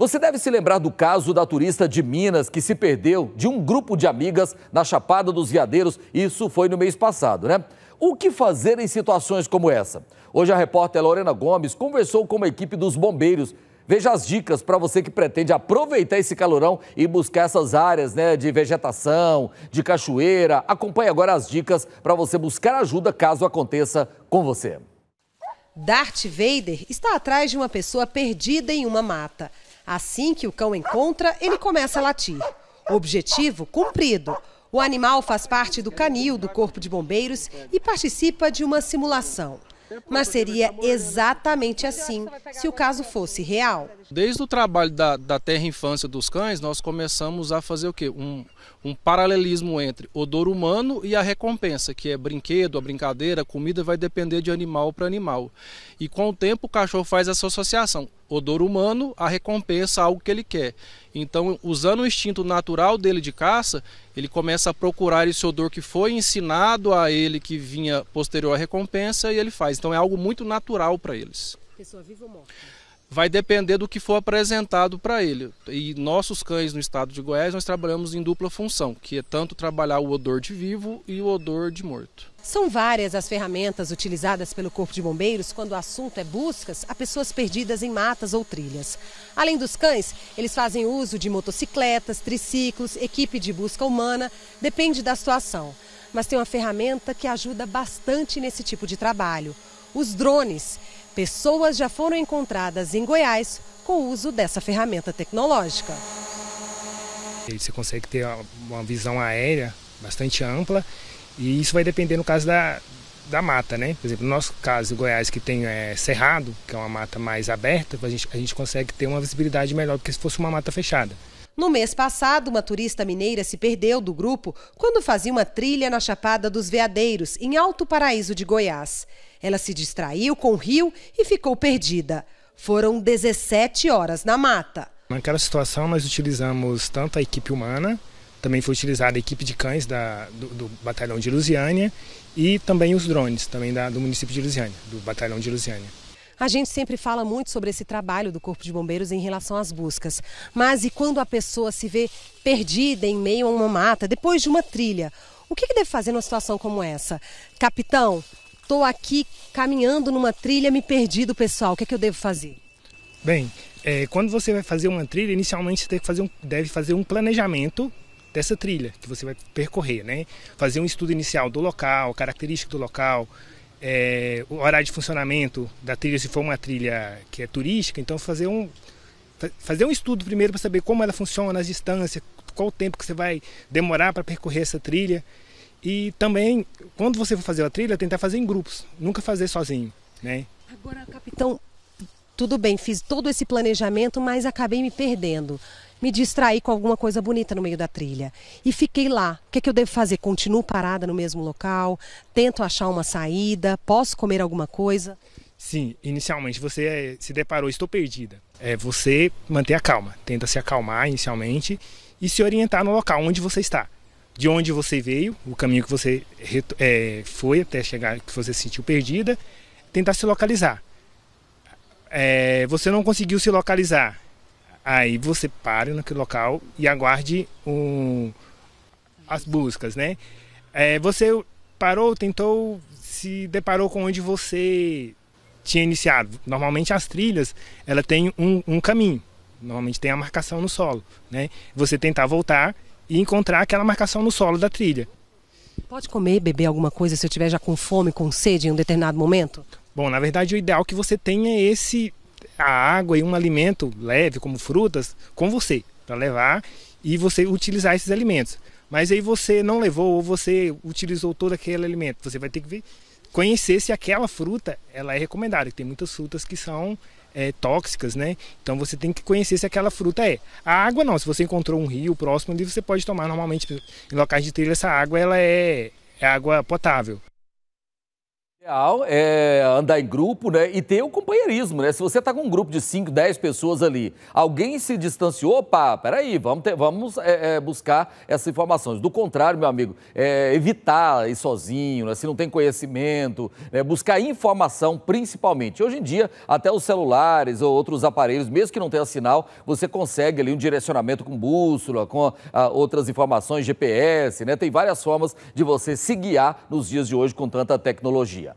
Você deve se lembrar do caso da turista de Minas que se perdeu de um grupo de amigas na Chapada dos Veadeiros. Isso foi no mês passado, né? O que fazer em situações como essa? Hoje a repórter Lorena Gomes conversou com uma equipe dos bombeiros. Veja as dicas para você que pretende aproveitar esse calorão e buscar essas áreas né, de vegetação, de cachoeira. Acompanhe agora as dicas para você buscar ajuda caso aconteça com você. Darth Vader está atrás de uma pessoa perdida em uma mata. Assim que o cão encontra, ele começa a latir. Objetivo cumprido. O animal faz parte do canil do Corpo de Bombeiros e participa de uma simulação. Mas seria exatamente assim se o caso fosse real. Desde o trabalho da, da Terra Infância dos Cães, nós começamos a fazer o quê? Um, um paralelismo entre odor humano e a recompensa, que é brinquedo, a brincadeira, a comida, vai depender de animal para animal. E com o tempo o cachorro faz essa associação odor humano, a recompensa algo que ele quer. Então, usando o instinto natural dele de caça, ele começa a procurar esse odor que foi ensinado a ele que vinha posterior à recompensa e ele faz. Então, é algo muito natural para eles. Pessoa viva ou morta? vai depender do que for apresentado para ele. E nossos cães no estado de Goiás nós trabalhamos em dupla função, que é tanto trabalhar o odor de vivo e o odor de morto. São várias as ferramentas utilizadas pelo Corpo de Bombeiros quando o assunto é buscas a pessoas perdidas em matas ou trilhas. Além dos cães, eles fazem uso de motocicletas, triciclos, equipe de busca humana, depende da situação. Mas tem uma ferramenta que ajuda bastante nesse tipo de trabalho: os drones pessoas já foram encontradas em Goiás com o uso dessa ferramenta tecnológica. Você consegue ter uma visão aérea bastante ampla e isso vai depender no caso da, da mata, né? Por exemplo, no nosso caso, Goiás, que tem é, cerrado, que é uma mata mais aberta, a gente, a gente consegue ter uma visibilidade melhor do que se fosse uma mata fechada. No mês passado, uma turista mineira se perdeu do grupo quando fazia uma trilha na Chapada dos Veadeiros, em Alto Paraíso de Goiás. Ela se distraiu com o rio e ficou perdida. Foram 17 horas na mata. Naquela situação, nós utilizamos tanto a equipe humana, também foi utilizada a equipe de cães da, do, do, Batalhão de Lusiânia e também os drones, também da, do município de Lusiânia, do Batalhão de Lusiânia. A gente sempre fala muito sobre esse trabalho do Corpo de Bombeiros em relação às buscas, mas e quando a pessoa se vê perdida em meio a uma mata, depois de uma trilha? O que, que deve fazer numa situação como essa? Capitão, estou aqui caminhando numa trilha, me perdi do pessoal, o que, é que eu devo fazer? Bem, é, quando você vai fazer uma trilha, inicialmente você fazer um, deve fazer um planejamento dessa trilha que você vai percorrer, né? Fazer um estudo inicial do local, característica do local, é, o horário de funcionamento da trilha, se for uma trilha que é turística, então fazer um, fazer um estudo primeiro para saber como ela funciona, as distâncias, qual o tempo que você vai demorar para percorrer essa trilha. E também, quando você for fazer a trilha, tentar fazer em grupos, nunca fazer sozinho. Né? Agora, capitão, tudo bem, fiz todo esse planejamento, mas acabei me perdendo me distrair com alguma coisa bonita no meio da trilha. E fiquei lá. O que, é que eu devo fazer? Continuo parada no mesmo local? Tento achar uma saída? Posso comer alguma coisa? Sim, inicialmente você eh, se deparou, estou perdida. É você manter a calma, tenta se acalmar inicialmente e se orientar no local onde você está, de onde você veio, o caminho que você é, foi até chegar, que você se sentiu perdida, tentar se localizar. É, você não conseguiu se localizar, Aí você pare naquele local e aguarde um, as buscas, né? É, você parou, tentou, se deparou com onde você tinha iniciado. Normalmente as trilhas, ela tem um, um caminho. Normalmente tem a marcação no solo, né? Você tentar voltar e encontrar aquela marcação no solo da trilha. Pode comer, beber alguma coisa se eu tiver já com fome, com sede em um determinado momento? Bom, na verdade o ideal é que você tenha é esse a água e um alimento leve, como frutas, com você, para levar e você utilizar esses alimentos. Mas aí você não levou ou você utilizou todo aquele alimento, você vai ter que ver, conhecer se aquela fruta ela é recomendada. Tem muitas frutas que são é, tóxicas, né? Então você tem que conhecer se aquela fruta é. A água não, se você encontrou um rio próximo ali, você pode tomar normalmente em locais de trilha essa água, ela é, é água potável ideal é andar em grupo, né? E ter o companheirismo, né? Se você tá com um grupo de 5, 10 pessoas ali, alguém se distanciou, opa, peraí, vamos, ter, vamos é, é, buscar essas informações. Do contrário, meu amigo, é, evitar ir sozinho, né? se não tem conhecimento, né? buscar informação principalmente. Hoje em dia, até os celulares ou outros aparelhos, mesmo que não tenha sinal, você consegue ali um direcionamento com bússola, com a, ah, outras informações, GPS, né? Tem várias formas de você se guiar nos dias de hoje com tanta tecnologia.